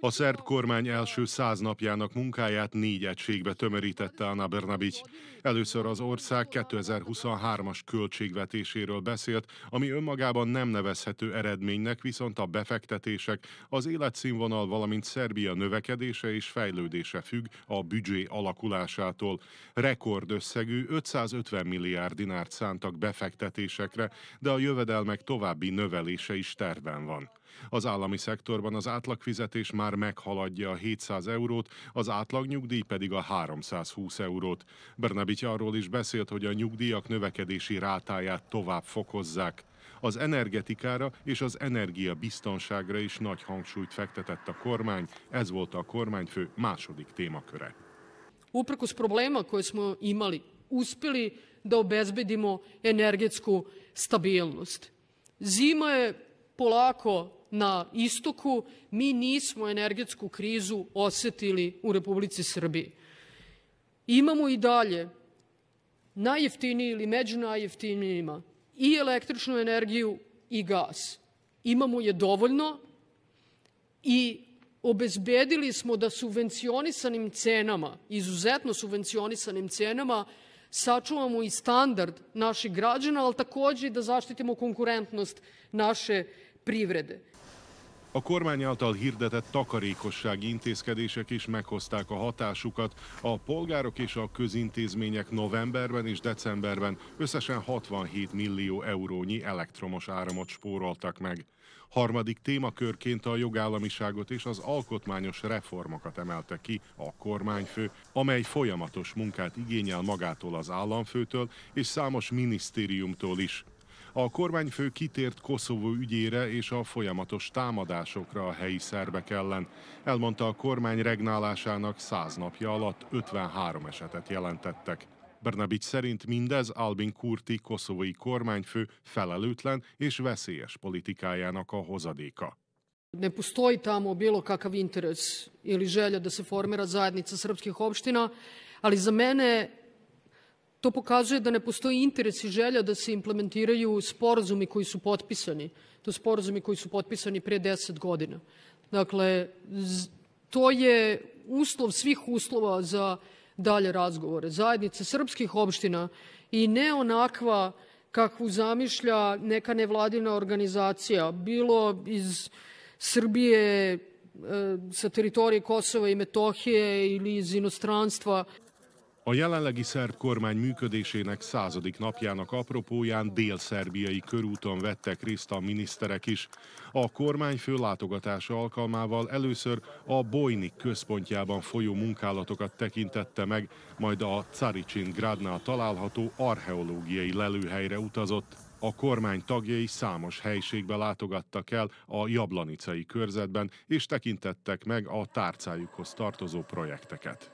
A szerb kormány első száz napjának munkáját négy egységbe tömörítette Anna Bernabic. Először az ország 2023-as költségvetéséről beszélt, ami önmagában nem nevezhető eredménynek, viszont a befektetések, az életszínvonal, valamint Szerbia növekedése és fejlődése függ a büdzsé alakulásától. Rekordösszegű 550 milliárd dinárt szántak befektetésekre, de a jövedelmek további növelése is terben van. Az állami szektorban az átlagfizetés már meghaladja a 700 eurót, az átlagnyugdíj pedig a 320 eurót. Bernabit arról is beszélt, hogy a nyugdíjak növekedési rátáját tovább fokozzák. Az energetikára és az energiabiztonságra is nagy hangsúlyt fektetett a kormány, ez volt a kormányfő második témaköre. Uprkos probléma, koje smo imali, uspeli da obezbedimo energetsku stabilnost. Zima je polako na istoku, mi nismo energetsku krizu osetili u Republici Srbiji. Imamo i dalje najjeftiniji ili među najjeftinijima i električnu energiju i gas. Imamo je dovoljno i obezbedili smo da subvencionisanim cenama, izuzetno subvencionisanim cenama, sačuvamo i standard naših građana, ali takođe i da zaštitimo konkurentnost naše privrede. A kormány által hirdetett takarékossági intézkedések is meghozták a hatásukat. A polgárok és a közintézmények novemberben és decemberben összesen 67 millió eurónyi elektromos áramot spóroltak meg. Harmadik témakörként a jogállamiságot és az alkotmányos reformokat emelte ki a kormányfő, amely folyamatos munkát igényel magától az államfőtől és számos minisztériumtól is. A kormányfő kitért Koszovó ügyére és a folyamatos támadásokra a helyi szerbek ellen. Elmondta a kormány regnálásának 100 napja alatt 53 esetet jelentettek. Bernabics szerint mindez Albin Kurti koszovói kormányfő felelőtlen és veszélyes politikájának a hozadéka. Ne postoji tamo bilo kakav interes ili želja da se formira zajednica srpskih opština, ali za mene To pokazuje da ne postoji interes i želja da se implementiraju sporazumi koji su potpisani. To sporazumi koji su potpisani pre 10 godina. Dakle, to je uslov svih uslova za dalje razgovore. Zajednica srpskih opština i ne onakva kakvu zamišlja neka nevladina organizacija, bilo iz Srbije, e, sa teritorije Kosova i Metohije ili iz inostranstva. A jelenlegi szerb kormány működésének századik napjának apropóján dél-szerbiai körúton vettek részt a miniszterek is. A kormány látogatása alkalmával először a Bojnik központjában folyó munkálatokat tekintette meg, majd a Caricin Grádnál található archeológiai lelőhelyre utazott. A kormány tagjai számos helységbe látogattak el a Jablanicai körzetben, és tekintettek meg a tárcájukhoz tartozó projekteket.